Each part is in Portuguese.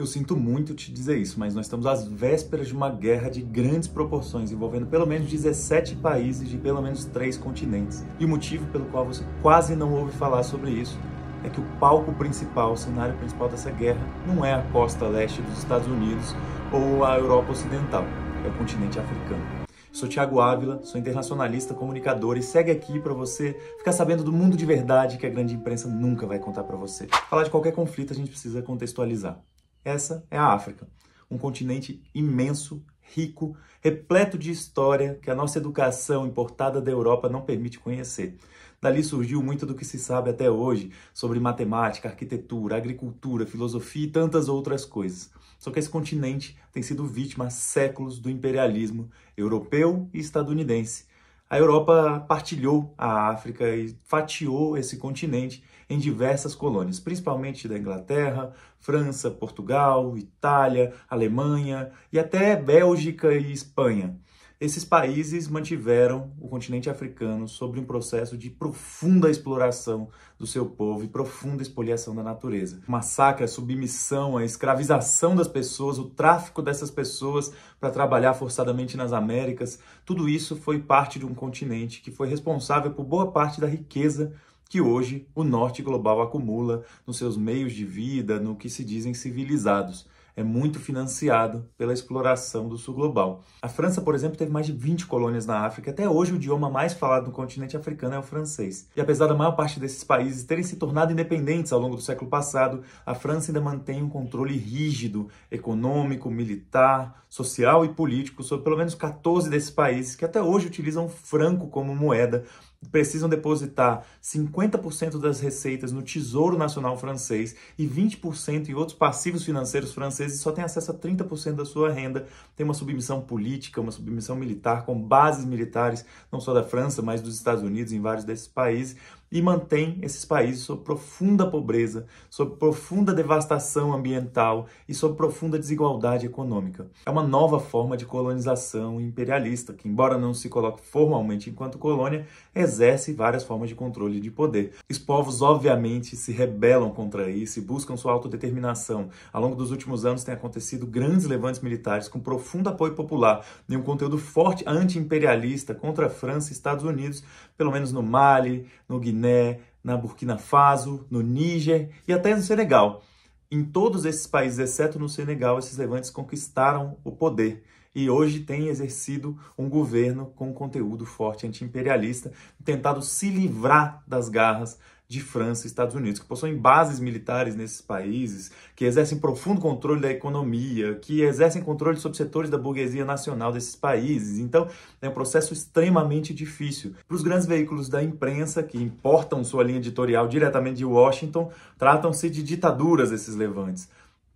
Eu sinto muito te dizer isso, mas nós estamos às vésperas de uma guerra de grandes proporções envolvendo pelo menos 17 países de pelo menos 3 continentes. E o motivo pelo qual você quase não ouve falar sobre isso é que o palco principal, o cenário principal dessa guerra, não é a costa leste dos Estados Unidos ou a Europa Ocidental, é o continente africano. Sou Tiago Ávila, sou internacionalista, comunicador e segue aqui para você ficar sabendo do mundo de verdade que a grande imprensa nunca vai contar para você. Falar de qualquer conflito a gente precisa contextualizar. Essa é a África, um continente imenso, rico, repleto de história que a nossa educação importada da Europa não permite conhecer. Dali surgiu muito do que se sabe até hoje sobre matemática, arquitetura, agricultura, filosofia e tantas outras coisas. Só que esse continente tem sido vítima há séculos do imperialismo europeu e estadunidense. A Europa partilhou a África e fatiou esse continente em diversas colônias, principalmente da Inglaterra, França, Portugal, Itália, Alemanha e até Bélgica e Espanha. Esses países mantiveram o continente africano sobre um processo de profunda exploração do seu povo e profunda expoliação da natureza. massacre, a submissão, a escravização das pessoas, o tráfico dessas pessoas para trabalhar forçadamente nas Américas, tudo isso foi parte de um continente que foi responsável por boa parte da riqueza que hoje o norte global acumula nos seus meios de vida, no que se dizem civilizados. É muito financiado pela exploração do sul global. A França, por exemplo, teve mais de 20 colônias na África. Até hoje, o idioma mais falado no continente africano é o francês. E apesar da maior parte desses países terem se tornado independentes ao longo do século passado, a França ainda mantém um controle rígido, econômico, militar, social e político sobre pelo menos 14 desses países que até hoje utilizam o franco como moeda precisam depositar 50% das receitas no Tesouro Nacional Francês e 20% em outros passivos financeiros franceses e só tem acesso a 30% da sua renda. Tem uma submissão política, uma submissão militar com bases militares não só da França, mas dos Estados Unidos em vários desses países e mantém esses países sob profunda pobreza, sob profunda devastação ambiental e sob profunda desigualdade econômica. É uma nova forma de colonização imperialista que, embora não se coloque formalmente enquanto colônia, é exerce várias formas de controle de poder. Os povos, obviamente, se rebelam contra isso e buscam sua autodeterminação. Ao longo dos últimos anos tem acontecido grandes levantes militares com profundo apoio popular e um conteúdo forte anti-imperialista contra a França e Estados Unidos, pelo menos no Mali, no Guiné, na Burkina Faso, no Níger e até no Senegal. Em todos esses países, exceto no Senegal, esses levantes conquistaram o poder e hoje tem exercido um governo com conteúdo forte antiimperialista, tentado se livrar das garras de França e Estados Unidos, que possuem bases militares nesses países, que exercem profundo controle da economia, que exercem controle sobre setores da burguesia nacional desses países. Então, é um processo extremamente difícil. Para os grandes veículos da imprensa, que importam sua linha editorial diretamente de Washington, tratam-se de ditaduras esses levantes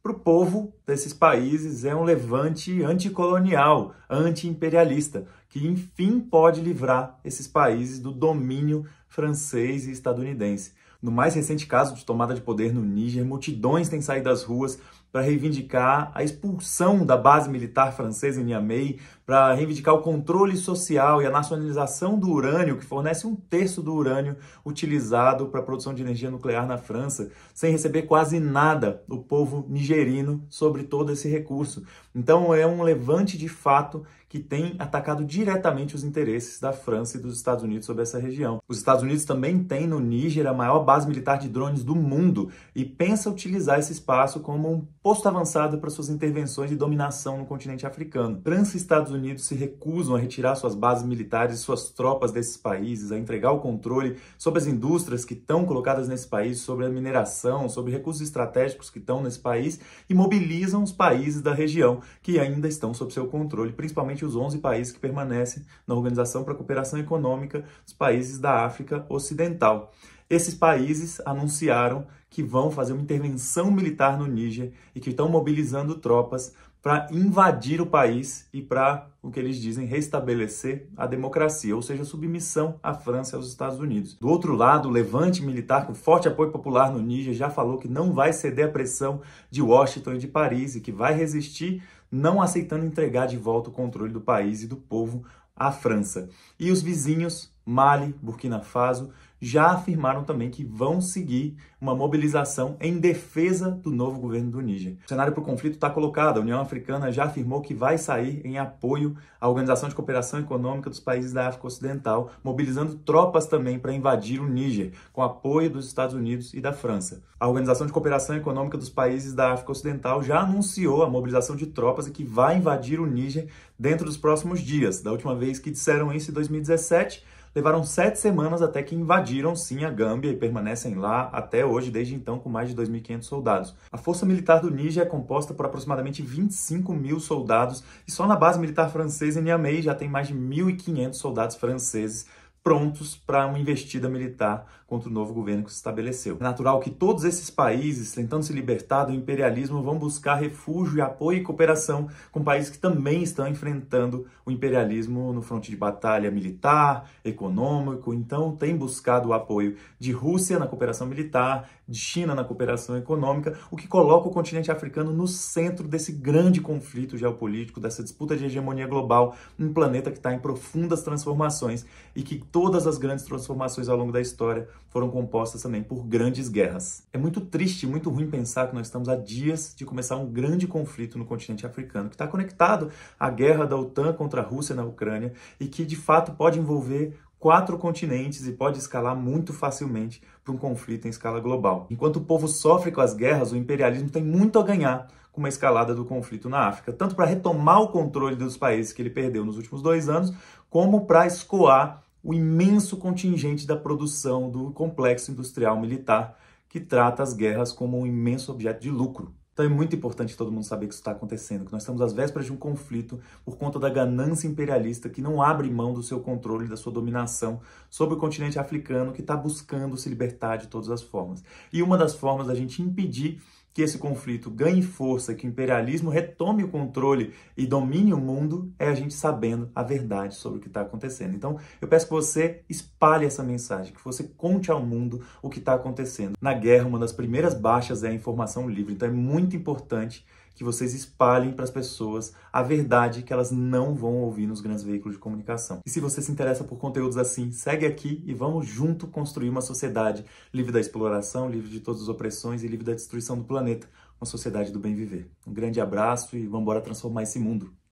para o povo desses países é um levante anticolonial, antiimperialista, que enfim pode livrar esses países do domínio francês e estadunidense. No mais recente caso de tomada de poder no Níger, multidões têm saído das ruas para reivindicar a expulsão da base militar francesa em Niamey, para reivindicar o controle social e a nacionalização do urânio, que fornece um terço do urânio utilizado para a produção de energia nuclear na França, sem receber quase nada do povo nigerino sobre todo esse recurso. Então é um levante de fato que tem atacado diretamente os interesses da França e dos Estados Unidos sobre essa região. Os Estados Unidos também têm no Níger a maior base militar de drones do mundo e pensa utilizar esse espaço como um posto avançado para suas intervenções de dominação no continente africano. França e Estados Unidos se recusam a retirar suas bases militares e suas tropas desses países, a entregar o controle sobre as indústrias que estão colocadas nesse país, sobre a mineração, sobre recursos estratégicos que estão nesse país e mobilizam os países da região que ainda estão sob seu controle, principalmente os 11 países que permanecem na Organização para a Cooperação Econômica dos Países da África Ocidental. Esses países anunciaram que vão fazer uma intervenção militar no Níger e que estão mobilizando tropas para invadir o país e para, o que eles dizem, restabelecer a democracia, ou seja, submissão à França e aos Estados Unidos. Do outro lado, o levante militar com forte apoio popular no Níger já falou que não vai ceder à pressão de Washington e de Paris e que vai resistir, não aceitando entregar de volta o controle do país e do povo à França. E os vizinhos, Mali, Burkina Faso, já afirmaram também que vão seguir uma mobilização em defesa do novo governo do Níger. O cenário para o conflito está colocado. A União Africana já afirmou que vai sair em apoio à Organização de Cooperação Econômica dos Países da África Ocidental, mobilizando tropas também para invadir o Níger, com apoio dos Estados Unidos e da França. A Organização de Cooperação Econômica dos Países da África Ocidental já anunciou a mobilização de tropas e que vai invadir o Níger dentro dos próximos dias. Da última vez que disseram isso em 2017, levaram sete semanas até que invadiram sim a Gâmbia e permanecem lá até hoje, desde então, com mais de 2.500 soldados. A força militar do Níger é composta por aproximadamente 25 mil soldados e só na base militar francesa em Niamey já tem mais de 1.500 soldados franceses prontos para uma investida militar contra o novo governo que se estabeleceu. É natural que todos esses países, tentando se libertar do imperialismo, vão buscar refúgio, e apoio e cooperação com países que também estão enfrentando o imperialismo no fronte de batalha militar, econômico, então tem buscado o apoio de Rússia na cooperação militar, de China na cooperação econômica, o que coloca o continente africano no centro desse grande conflito geopolítico, dessa disputa de hegemonia global, um planeta que está em profundas transformações e que todas as grandes transformações ao longo da história foram compostas também por grandes guerras. É muito triste, muito ruim pensar que nós estamos a dias de começar um grande conflito no continente africano, que está conectado à guerra da OTAN contra a Rússia na Ucrânia e que de fato pode envolver quatro continentes e pode escalar muito facilmente para um conflito em escala global. Enquanto o povo sofre com as guerras, o imperialismo tem muito a ganhar com uma escalada do conflito na África, tanto para retomar o controle dos países que ele perdeu nos últimos dois anos, como para escoar o imenso contingente da produção do complexo industrial militar, que trata as guerras como um imenso objeto de lucro. Então é muito importante todo mundo saber que isso está acontecendo, que nós estamos às vésperas de um conflito por conta da ganância imperialista que não abre mão do seu controle, da sua dominação sobre o continente africano, que está buscando se libertar de todas as formas. E uma das formas da gente impedir que esse conflito ganhe força, que o imperialismo retome o controle e domine o mundo, é a gente sabendo a verdade sobre o que está acontecendo. Então, eu peço que você espalhe essa mensagem, que você conte ao mundo o que está acontecendo. Na guerra, uma das primeiras baixas é a informação livre, então é muito importante que vocês espalhem para as pessoas a verdade que elas não vão ouvir nos grandes veículos de comunicação. E se você se interessa por conteúdos assim, segue aqui e vamos junto construir uma sociedade livre da exploração, livre de todas as opressões e livre da destruição do planeta, uma sociedade do bem viver. Um grande abraço e vamos embora transformar esse mundo.